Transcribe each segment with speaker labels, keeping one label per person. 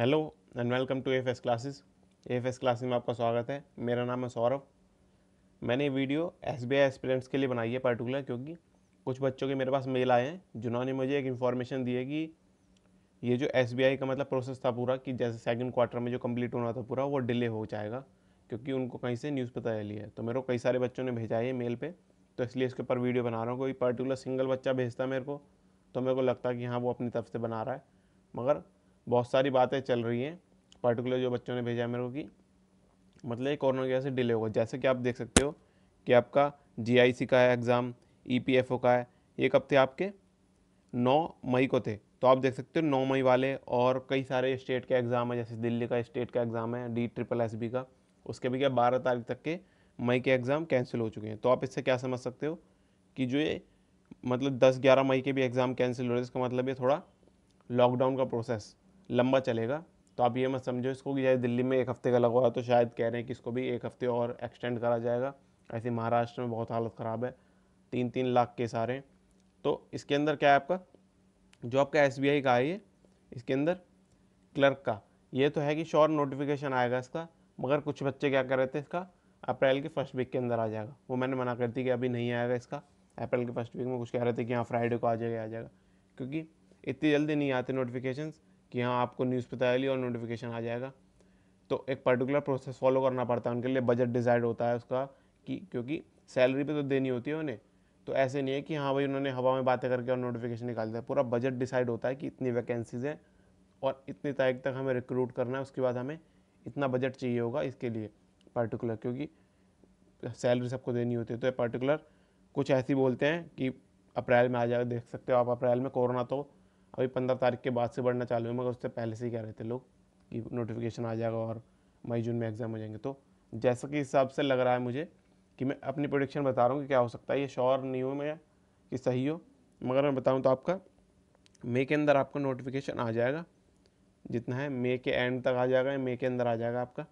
Speaker 1: hello and welcome to F S classes F S classes में आपका स्वागत है मेरा नाम है सौरभ मैंने ये वीडियो एस बी आई के लिए बनाई है पर्टिकुलर क्योंकि कुछ बच्चों के मेरे पास मेल आए हैं जिन्होंने मुझे एक इन्फॉर्मेशन दी है कि ये जो एस बी आई का मतलब प्रोसेस था पूरा कि जैसे सेकेंड क्वार्टर में जो कम्प्लीट होना था पूरा वो डिले हो जाएगा क्योंकि उनको कहीं से न्यूज़ पता चली है तो मेरे को कई सारे बच्चों ने भेजा है मेल पर तो इसलिए इसके ऊपर वीडियो बना रहा हूँ कोई पर्टिकुलर सिंगल बच्चा भेजता मेरे को तो मेरे को लगता है कि हाँ वो अपनी तरफ से बना रहा है मगर बहुत सारी बातें चल रही हैं पर्टिकुलर जो बच्चों ने भेजा है मेरे को कि मतलब कोरोना की वजह से डिले होगा जैसे कि आप देख सकते हो कि आपका जीआईसी का है एग्ज़ाम ईपीएफओ e का है ये कब थे आपके 9 मई को थे तो आप देख सकते हो 9 मई वाले और कई सारे स्टेट के एग्ज़ाम है जैसे दिल्ली का स्टेट का एग्ज़ाम है डी ट्रिपल एस बी का उसके भी क्या बारह तारीख तक के मई के एग्ज़ाम कैंसिल हो चुके हैं तो आप इससे क्या समझ सकते हो कि जो ये मतलब दस ग्यारह मई के भी एग्ज़ाम कैंसिल हो रहे हैं इसका मतलब ये थोड़ा लॉकडाउन का प्रोसेस लंबा चलेगा तो आप ये मत समझो इसको कि शायद दिल्ली में एक हफ्ते का लगा हुआ तो शायद कह रहे हैं कि इसको भी एक हफ्ते और एक्सटेंड करा जाएगा ऐसे महाराष्ट्र में बहुत हालत ख़राब है तीन तीन लाख केस आ रहे हैं तो इसके अंदर क्या है आपका जो आपका एस का आई है इसके अंदर क्लर्क का ये तो है कि शॉर्ट नोटिफिकेशन आएगा इसका मगर कुछ बच्चे क्या कर रहे थे इसका अप्रैल के फर्स्ट वीक के अंदर आ जाएगा वो मैंने मना कर दी कि अभी नहीं आएगा इसका अप्रैल के फर्स्ट वीक में कुछ कह रहे थे कि हाँ फ्राइडे को आ जाएगा आ जाएगा क्योंकि इतनी जल्दी नहीं आते नोटिफिकेशंस कि हाँ आपको न्यूज़ पता चली और नोटिफिकेशन आ जाएगा तो एक पर्टिकुलर प्रोसेस फॉलो करना पड़ता है उनके लिए बजट डिसाइड होता है उसका कि क्योंकि सैलरी पे तो देनी होती है उन्हें तो ऐसे नहीं है कि हाँ भाई उन्होंने हवा में बातें करके और नोटिफिकेशन निकाल दिया पूरा बजट डिसाइड होता है कि इतनी वैकेंसीज़ हैं और इतनी तारीख तक हमें रिक्रूट करना है उसके बाद हमें इतना बजट चाहिए होगा इसके लिए पर्टिकुलर क्योंकि सैलरी सबको देनी होती है तो पर्टिकुलर कुछ ऐसी बोलते हैं कि अप्रैल में आ जाए देख सकते हो आप अप्रैल में कोरोना तो अभी पंद्रह तारीख के बाद से बढ़ना चालू है मगर उससे पहले से ही कह रहे थे लोग कि नोटिफिकेशन आ जाएगा और मई जून में एग्ज़ाम हो जाएंगे तो जैसा कि हिसाब से लग रहा है मुझे कि मैं अपनी प्रोडिक्शन बता रहा हूँ कि क्या हो सकता है ये श्योर नहीं हो मैं कि सही हो मगर मैं बताऊँ तो आपका मई के अंदर आपका नोटिफिकेशन आ जाएगा जितना है मई के एंड तक आ जाएगा मई के अंदर आ जाएगा आपका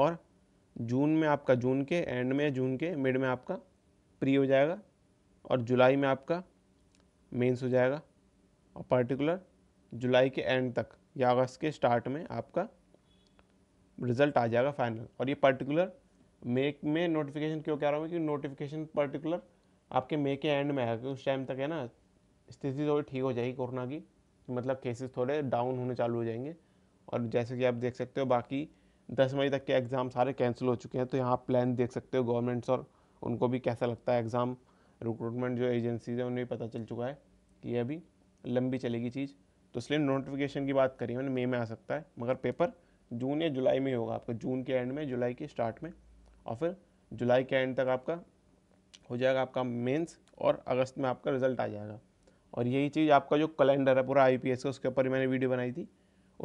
Speaker 1: और जून में आपका जून के एंड में जून के मिड में आपका प्री हो जाएगा और जुलाई में आपका मेंस हो जाएगा और पर्टिकुलर जुलाई के एंड तक या अगस्त के स्टार्ट में आपका रिजल्ट आ जाएगा फाइनल और ये पर्टिकुलर मे में नोटिफिकेशन क्यों कह रहा हूँ क्योंकि नोटिफिकेशन पर्टिकुलर आपके मे के एंड में आएगा क्योंकि उस टाइम तक है ना स्थिति थोड़ी तो ठीक हो जाएगी कोरोना की मतलब केसेस थोड़े डाउन होने चालू हो जाएंगे और जैसे कि आप देख सकते हो बाकी दस मई तक के एग्ज़ाम सारे कैंसिल हो चुके हैं तो यहाँ प्लान देख सकते हो गवर्नमेंट्स और उनको भी कैसा लगता है एग्ज़ाम रिक्रूटमेंट जो एजेंसीज हैं उन्हें भी पता चल चुका है कि अभी लंबी चलेगी चीज़ तो इसलिए नोटिफिकेशन की बात करी मैंने मई में आ सकता है मगर पेपर जून या जुलाई में ही होगा आपका जून के एंड में जुलाई के स्टार्ट में और फिर जुलाई के एंड तक आपका हो जाएगा आपका मेंस और अगस्त में आपका रिजल्ट आ जाएगा और यही चीज़ आपका जो कैलेंडर है पूरा आई पी का उसके ऊपर मैंने वीडियो बनाई थी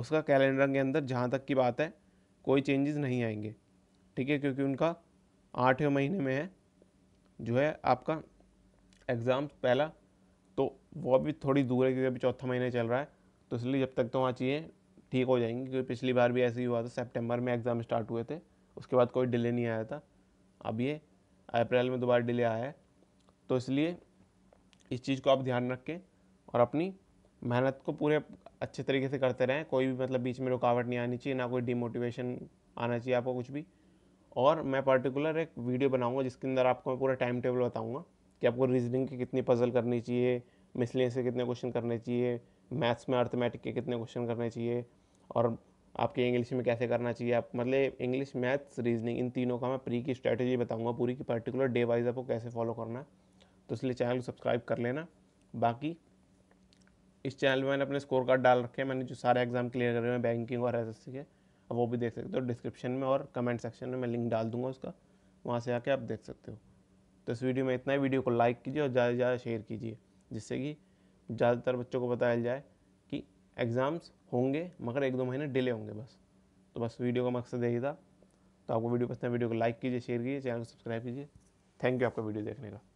Speaker 1: उसका कैलेंडर के अंदर जहाँ तक की बात है कोई चेंजेस नहीं आएंगे ठीक है क्योंकि उनका आठवें महीने में है जो है आपका एग्ज़ाम पहला तो वो अभी थोड़ी दूर है क्योंकि अभी चौथा महीना चल रहा है तो इसलिए जब तक तो वहाँ चाहिए ठीक हो जाएंगी क्योंकि पिछली बार भी ऐसे ही हुआ था सेप्टेम्बर में एग्ज़ाम स्टार्ट हुए थे उसके बाद कोई डिले नहीं आया था अब ये अप्रैल में दोबारा डिले आया है तो इसलिए इस चीज़ को आप ध्यान रखें और अपनी मेहनत को पूरे अच्छे तरीके से करते रहें कोई भी मतलब बीच में रुकावट नहीं आनी चाहिए ना कोई डिमोटिवेशन आना चाहिए आपको कुछ भी और मैं पर्टिकुलर एक वीडियो बनाऊंगा जिसके अंदर आपको मैं पूरा टाइम टेबल बताऊंगा कि आपको रीजनिंग के कितनी पज़ल करनी चाहिए मिसलियस से कितने क्वेश्चन करने चाहिए मैथ्स में अर्थमेटिक के कितने क्वेश्चन करने चाहिए और आपके इंग्लिश में कैसे करना चाहिए आप मतलब इंग्लिश मैथ्स रीजनिंग इन तीनों का मैं प्री की स्ट्रैटेजी बताऊंगा पूरी की पर्टिकुलर डे वाइज आपको कैसे फॉलो करना है तो इसलिए चैनल को सब्सक्राइब कर लेना बाकी इस चैनल में मैंने अपने स्कोर कार्ड डाल रखे हैं मैंने जो सारे एग्जाम क्लियर करे हैं बैंकिंग और एस के वो भी देख सकते हो डिस्क्रिप्शन में और कमेंट सेक्शन में मैं लिंक डाल दूंगा उसका वहाँ से आके आप देख सकते हो तो इस वीडियो में इतना ही वीडियो को लाइक कीजिए और ज़्यादा से ज़्यादा शेयर कीजिए जिससे कि ज़्यादातर बच्चों को बताया जाए कि एग्ज़ाम्स होंगे मगर एक दो महीने डिले होंगे बस तो बस वीडियो का मकसद यही था तो आपको वीडियो पसंद है वीडियो को लाइक कीजिए शेयर कीजिए चैनल को सब्सक्राइब कीजिए थैंक यू आपका वीडियो देखने का